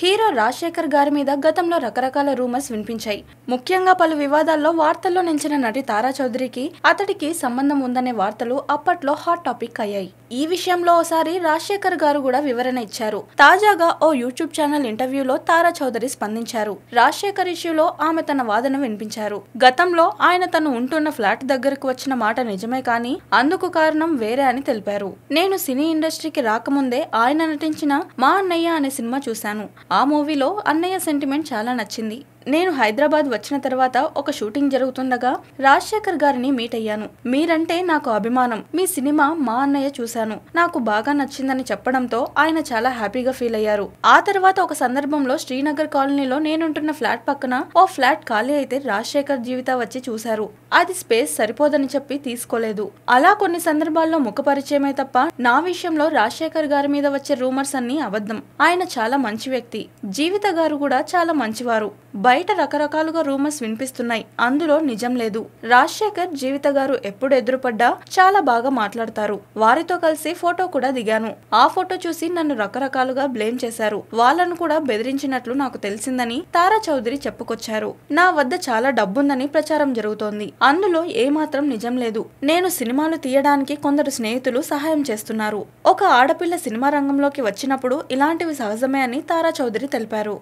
hero Rajasekhar గారి మీద గతంలో రకరకాల రూమర్స్ వినిపించాయి ముఖ్యంగా పలు వివాదాల్లో వార్తల్లో నిలిచిన నటి తారా చౌదరికి అతడికి సంబంధం ఉందనే వార్తలు అప్పట్లో హాట్ టాపిక్ అయ్యాయి ఈ విషయంలో ఓసారి రాజశేఖర్ గారు కూడా వివరణ ఇచ్చారు తాజాగా ఓ యూట్యూబ్ ఛానల్ ఇంటర్వ్యూలో తారా చౌదరి స్పందించారు రాజశేఖర్ ఇష్యూలో ఆమె తన వాదన వినిపించారు గతంలో ఆయన తను ఉంటున్న ఫ్లాట్ దగ్గరకు వచ్చిన మాట నిజమే కానీ అందుకు కారణం వేరే అని తెలిపారు నేను సినీ ఇండస్ట్రీకి రాకముందే ఆయన నటించిన మా అన్నయ్య అనే సినిమా చూశాను ఆ మూవీలో అన్నయ్య సెంటిమెంట్ చాలా నచ్చింది నేను హైదరాబాద్ వచ్చిన తర్వాత ఒక షూటింగ్ జరుగుతుండగా రాజశేఖర్ గారిని మీట్ అయ్యాను మీరంటే నాకు అభిమానం మీ సినిమా మా అన్నయ్య చూశాను నాకు బాగా నచ్చిందని చెప్పడంతో ఆయన చాలా హ్యాపీగా ఫీల్ అయ్యారు ఆ తర్వాత ఒక సందర్భంలో శ్రీనగర్ కాలనీలో నేనుంటున్న ఫ్లాట్ పక్కన ఓ ఫ్లాట్ ఖాళీ అయితే రాజశేఖర్ జీవిత వచ్చి చూశారు అది స్పేస్ సరిపోదని చెప్పి తీసుకోలేదు అలా కొన్ని సందర్భాల్లో ముఖపరిచయమే తప్ప నా విషయంలో రాజశేఖర్ గారి మీద వచ్చే రూమర్స్ అన్ని అబద్ధం ఆయన చాలా మంచి వ్యక్తి జీవిత గారు కూడా చాలా మంచివారు బయట రకరకాలుగా రూమర్స్ వినిపిస్తున్నాయి అందులో నిజం లేదు రాజశేఖర్ జీవిత గారు ఎప్పుడు ఎదురుపడ్డా చాలా బాగా మాట్లాడతారు వారితో కలిసి ఫోటో కూడా దిగాను ఆ ఫోటో చూసి నన్ను రకరకాలుగా బ్లేమ్ చేశారు వాళ్ళను కూడా బెదిరించినట్లు నాకు తెలిసిందని తారా చౌదరి చెప్పుకొచ్చారు నా వద్ద చాలా డబ్బుందని ప్రచారం జరుగుతోంది అందులో ఏమాత్రం నిజం లేదు నేను సినిమాలు తీయడానికి కొందరు స్నేహితులు సహాయం చేస్తున్నారు ఒక ఆడపిల్ల సినిమా రంగంలోకి వచ్చినప్పుడు ఇలాంటివి సహజమే అని తారా చౌదరి తెలిపారు